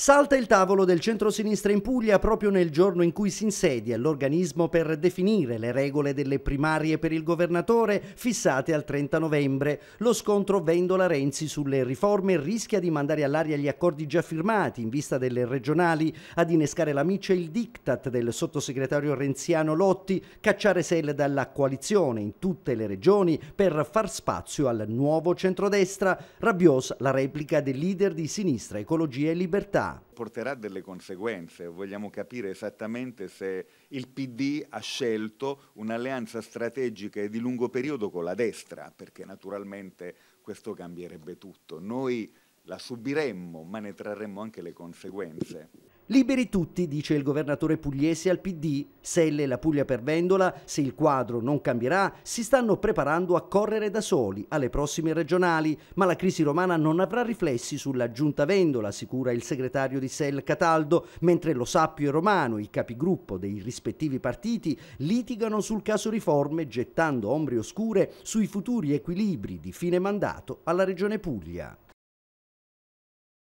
Salta il tavolo del centro-sinistra in Puglia proprio nel giorno in cui si insedia l'organismo per definire le regole delle primarie per il governatore fissate al 30 novembre. Lo scontro Vendola-Renzi sulle riforme rischia di mandare all'aria gli accordi già firmati in vista delle regionali, ad innescare la miccia il diktat del sottosegretario renziano Lotti, cacciare Sel dalla coalizione in tutte le regioni per far spazio al nuovo centrodestra, rabbiosa la replica del leader di sinistra Ecologia e Libertà Porterà delle conseguenze, vogliamo capire esattamente se il PD ha scelto un'alleanza strategica e di lungo periodo con la destra, perché naturalmente questo cambierebbe tutto. Noi la subiremmo, ma ne trarremmo anche le conseguenze. Liberi tutti, dice il governatore pugliese al PD. Selle e la Puglia per Vendola, se il quadro non cambierà, si stanno preparando a correre da soli alle prossime regionali, ma la crisi romana non avrà riflessi sulla giunta Vendola, assicura il segretario di Sell Cataldo, mentre lo Sappio e Romano, i capigruppo dei rispettivi partiti, litigano sul caso riforme gettando ombre oscure sui futuri equilibri di fine mandato alla regione Puglia.